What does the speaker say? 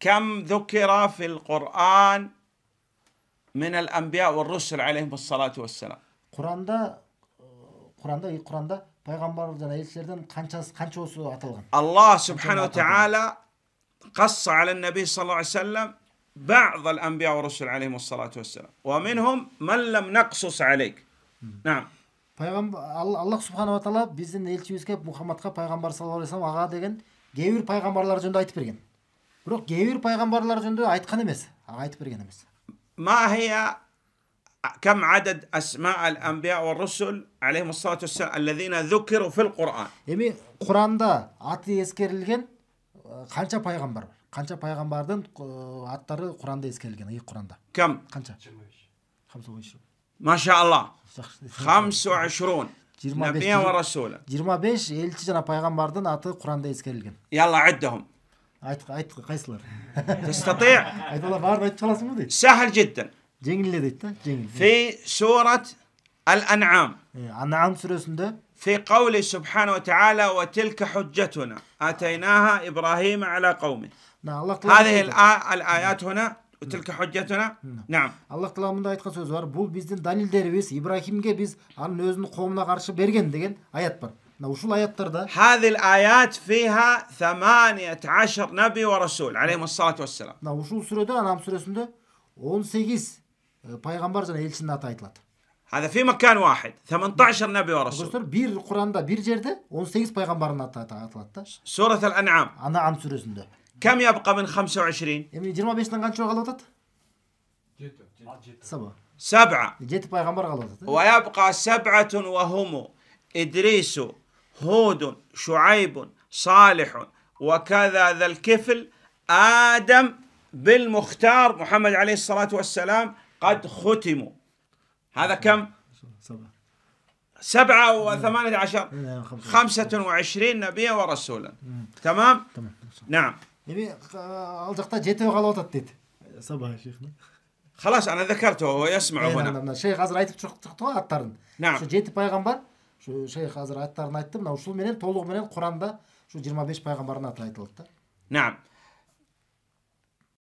كم ذكر في القرآن من الأنبياء والرسل عليهم الصلاة والسلام قرآن دا قرآن دا قرآن دا الله سبحانه وتعالى قص على النبي صلى الله عليه وسلم بعض الأنبياء والرسل عليهم الصلاة والسلام ومنهم من لم نقصص عليك نعم الله سبحانه وتعالى بيزن إلتشيوسك محمد خا بيعمر صلى الله عليه وسلم أغاد جيور بيعمر لارجند أيت бірақ кейбір пайғамбарлар жөнінде айтқан емес айтып берген емес ما كم عدد аты ескерілген э, қанша пайғамбар бар қанша пайғамбардың э, аттары құранда ескерілген и құранда кім қанша машалла елші жаңа пайғамбардың аты құранда ескерілген айт айт қайсылар تستطيع айтуға барып айтып саласың ба дейді سهل جدا жеңіле дейді да жеңіл фи сурат ал анам анам сүресінде في قوله سبحانه وتعالى وتلك حجتنا آتيناها إبراهيم على قومه هذه الآيات هنا وتلك حجتنا نعم الله تعالى мында айтқан сөз бар бұл біздің дәлелдеріміз ибраһимге біз аның өзінің қауымына қарсы берген деген аят бар هذه الآيات فيها ثمانية عشر نبي ورسول عليهم الصلاة والسلام نعم أه، هذا في مكان واحد 18 نعم. نبي ورسول بير قرآن بير جرد 18 سورة الأنعام أنا عم كم يبقى من 25 يعني 25 سبعة سبعة ويبقى سبعة وهم إدريسو هود شعيب صالح وكذا ذا الكفل آدم بالمختار محمد عليه الصلاة والسلام قد ختموا هذا كم؟ سبعة سبعة وثمانية عشر خمسة وعشرين نبيا ورسولا تمام؟ نعم خلاص أنا ذكرته هو يسمع إيه، نعم، هنا نعم، نعم. شيخ عز تخطوها الطرن نعم جيت بيغمبر шейх азыр аттарын айтты мына ушул менен толугу менен куранда ушу жыйырма беш пайгамбардын аты айтылат да